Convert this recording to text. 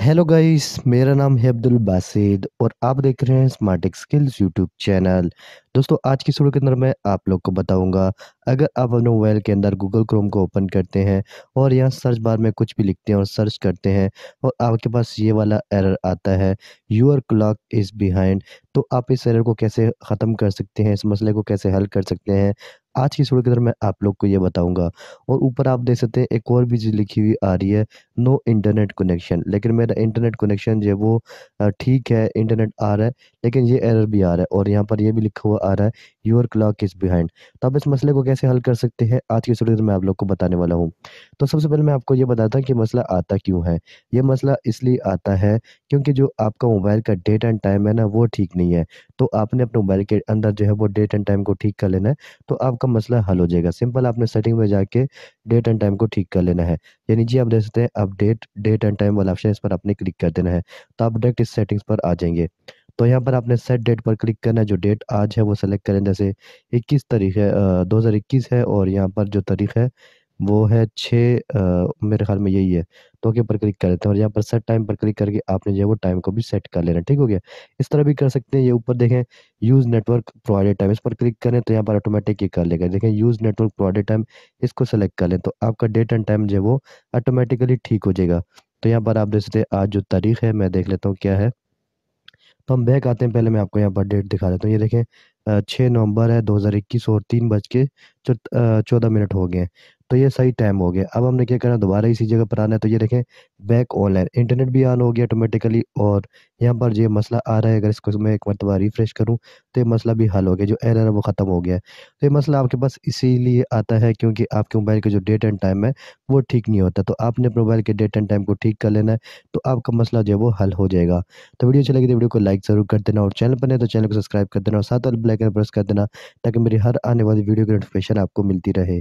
hello guys मेरा नाम है अब्दुल बासिद और आप देख रहे हैं स्मार्ट स्किल्स यूट्यूब चैनल दोस्तों आज की शुरू के अंदर मैं आप लोग को बताऊंगा अगर आप अपने मोबाइल के अंदर गूगल क्रोम को ओपन करते हैं और यहाँ सर्च बार में कुछ भी लिखते हैं और सर्च करते हैं और आपके पास ये वाला एरर आता है योर क्लॉक इज़ बिहाइंड तो आप इस एरर को कैसे ख़त्म कर सकते हैं इस मसले को कैसे हल कर सकते हैं आज की सूर्य के अंदर मैं आप लोग को ये बताऊंगा और ऊपर आप देख सकते हैं एक और भी चीज़ लिखी हुई आ रही है नो इंटरनेट कनेक्शन लेकिन मेरा इंटरनेट कनेक्शन जो है वो ठीक है इंटरनेट आ रहा है लेकिन ये एरर भी आ रहा है और यहाँ पर ये भी लिखा हुआ आ रहा है योर क्लॉक इज बिहाइंड तो आप इस मसले को कैसे हल कर सकते हैं आज की स्टूडियो मैं आप लोग को बताने वाला हूँ तो सबसे पहले मैं आपको ये बताता हूँ कि मसला आता क्यों है ये मसला इसलिए आता है क्योंकि जो आपका मोबाइल का डेट एंड टाइम है ना वो ठीक नहीं है तो आपने अपने मोबाइल के अंदर जो है वो डेट एंड टाइम को ठीक कर लेना है तो आपका मसला हल हो जाएगा सिंपल आपने सेटिंग में जाके डेट एंड टाइम को ठीक कर लेना है यानी जी आप देख सकते हैं अपडेट डेट एंड टाइम वाला ऑप्शन इस पर आपने क्लिक कर देना है तो आप डायरेक्ट इस सेटिंग्स पर आ जाएंगे तो यहाँ पर आपने सेट डेट पर क्लिक करना है जो डेट आज है वो सेलेक्ट करें जैसे 21 तारीख है दो हज़ार इक्कीस है और यहाँ पर जो तारीख है वो है छः मेरे ख्याल में यही है तो ओके पर क्लिक कर लेते हैं और यहाँ पर सेट टाइम पर क्लिक करके आपने जो है वो टाइम को भी सेट कर लेना ठीक हो गया इस तरह भी कर सकते हैं ये ऊपर देखें यूज़ नेटवर्क प्रोवाइडेड टाइम इस पर क्लिक करें तो यहाँ पर ऑटोमेटिक ये कर लेगा देखें यूज़ नेटवर्क प्रोवाइडेड टाइम इसको सेलेक्ट कर लें तो आपका डेट एंड टाइम जो है वो ऑटोमेटिकली ठीक हो जाएगा तो यहाँ पर आप देख सकते हैं आज जो तारीख है मैं देख लेता हूँ क्या है तो हम बैक आते हैं पहले मैं आपको यहाँ पर डेट दिखा देता हूँ ये देखें छः नवंबर है 2021 और तीन बज के चौदह मिनट हो गए हैं तो ये सही टाइम हो गया अब हमने क्या करना दोबारा इसी जगह पर आना है तो ये देखें बैक ऑनलाइन इंटरनेट भी ऑन हो गया ऑटोमेटिकली और यहाँ पर जो मसला आ रहा है अगर इसको मैं एक मरतबा रिफ्रेश करूँ तो ये मसला भी हल हो गया जो एरर है वो ख़त्म हो गया है तो ये मसला आपके पास इसीलिए आता है क्योंकि आपके मोबाइल का जो डेट एंड टाइम है वो ठीक नहीं होता तो आपने अपने मोबाइल के डेट एंड टाइम को ठीक कर लेना है तो आपका मसला जो है वो हल हो जाएगा तो वीडियो चलेगी तो वीडियो को लाइक ज़रूर कर देना और चैनल पर नहीं तो चैनल को सब्सक्राइब कर देना और साथ ब्लैक ब्लैकन प्रेस कर देना ताकि मेरी हर आने वाली वीडियो की नोटिफिकेशन आपको मिलती रहे